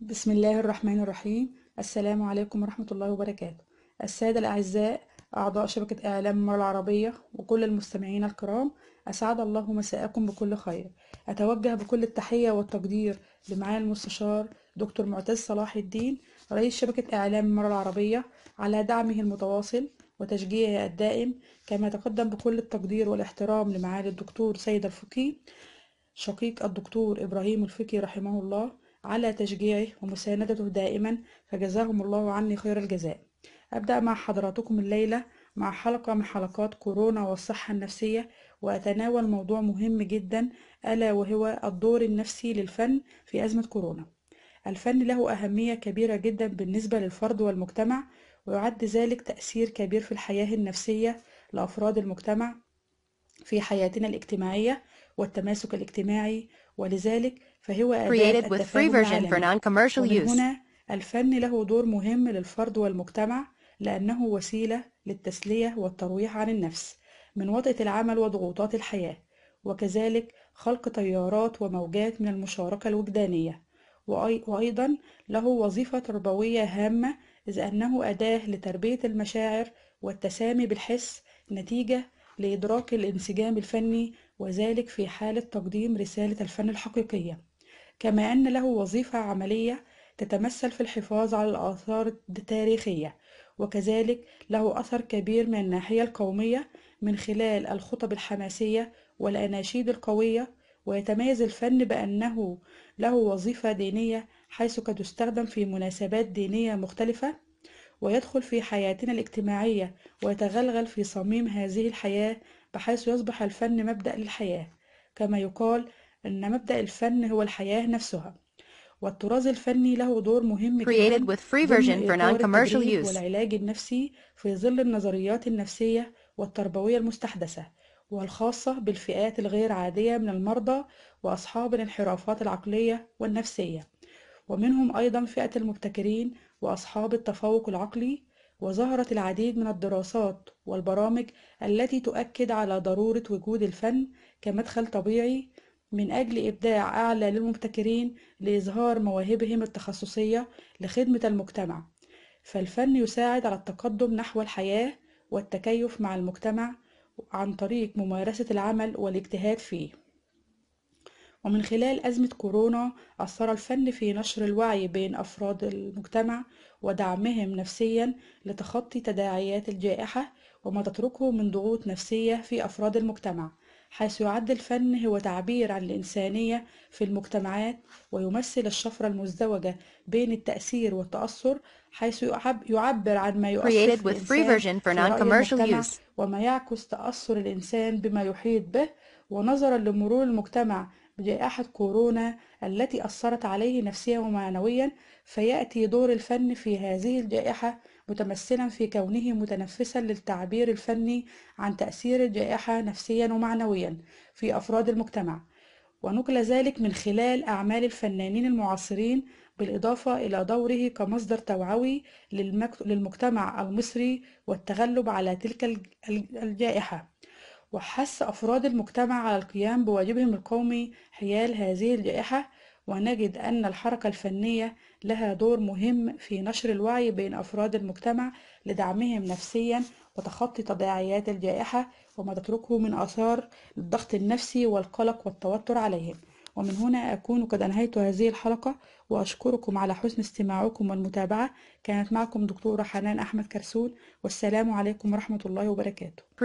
بسم الله الرحمن الرحيم السلام عليكم ورحمة الله وبركاته السادة الأعزاء أعضاء شبكة إعلام مرة العربية وكل المستمعين الكرام أسعد الله مساءكم بكل خير أتوجه بكل التحية والتقدير لمعالي المستشار دكتور معتز صلاح الدين رئيس شبكة إعلام مرة العربية على دعمه المتواصل وتشجيعه الدائم كما تقدم بكل التقدير والاحترام لمعالي الدكتور سيد الفقي شقيق الدكتور إبراهيم الفقي رحمه الله على تشجيعه ومساندته دائما فجزاهم الله عني خير الجزاء أبدأ مع حضراتكم الليلة مع حلقة من حلقات كورونا والصحة النفسية وأتناول موضوع مهم جدا ألا وهو الدور النفسي للفن في أزمة كورونا الفن له أهمية كبيرة جدا بالنسبة للفرد والمجتمع ويعد ذلك تأثير كبير في الحياة النفسية لأفراد المجتمع في حياتنا الاجتماعية والتماسك الاجتماعي ولذلك فهو أداة التفاهم هنا الفن له دور مهم للفرد والمجتمع لأنه وسيلة للتسلية والترويح عن النفس من وطئة العمل وضغوطات الحياة وكذلك خلق تيارات وموجات من المشاركة الوجدانية وأيضا له وظيفة تربوية هامة إذ أنه أداة لتربية المشاعر والتسامي بالحس نتيجة لإدراك الانسجام الفني وذلك في حالة تقديم رسالة الفن الحقيقية كما أن له وظيفة عملية تتمثل في الحفاظ على الآثار التاريخية وكذلك له أثر كبير من الناحية القومية من خلال الخطب الحماسية والأناشيد القوية ويتميز الفن بأنه له وظيفة دينية حيث قد يستخدم في مناسبات دينية مختلفة ويدخل في حياتنا الاجتماعية ويتغلغل في صميم هذه الحياة بحيث يصبح الفن مبدأ للحياة كما يقال أن مبدأ الفن هو الحياة نفسها والطراز الفني له دور مهم جدا في العلاج النفسي في ظل النظريات النفسية والتربوية المستحدثة والخاصة بالفئات الغير عادية من المرضى وأصحاب الانحرافات العقلية والنفسية ومنهم أيضا فئة المبتكرين وأصحاب التفوق العقلي وظهرت العديد من الدراسات والبرامج التي تؤكد على ضرورة وجود الفن كمدخل طبيعي من أجل إبداع أعلى للمبتكرين لإظهار مواهبهم التخصصية لخدمة المجتمع فالفن يساعد على التقدم نحو الحياة والتكيف مع المجتمع عن طريق ممارسة العمل والاجتهاد فيه ومن خلال أزمة كورونا أثر الفن في نشر الوعي بين أفراد المجتمع ودعمهم نفسيا لتخطي تداعيات الجائحة وما تتركه من ضغوط نفسية في أفراد المجتمع حيث يعد الفن هو تعبير عن الإنسانية في المجتمعات ويمثل الشفرة المزدوجة بين التأثير والتأثر حيث يعبر عن ما يؤثر الإنسان في رأي وما يعكس تأثر الإنسان بما يحيط به ونظرا لمرور المجتمع بجائحة كورونا التي أثرت عليه نفسيا ومعنويا فيأتي دور الفن في هذه الجائحة متمثلا في كونه متنفسا للتعبير الفني عن تأثير الجائحة نفسيا ومعنويا في أفراد المجتمع ونقل ذلك من خلال أعمال الفنانين المعاصرين بالإضافة إلى دوره كمصدر توعوي للمجتمع المصري والتغلب على تلك الجائحة وحث أفراد المجتمع على القيام بواجبهم القومي حيال هذه الجائحة ونجد أن الحركة الفنية لها دور مهم في نشر الوعي بين أفراد المجتمع لدعمهم نفسيا وتخطي تداعيات الجائحة وما تتركه من آثار الضغط النفسي والقلق والتوتر عليهم ومن هنا أكون قد أنهيت هذه الحلقة وأشكركم على حسن استماعكم والمتابعة كانت معكم دكتورة حنان أحمد كرسون والسلام عليكم ورحمة الله وبركاته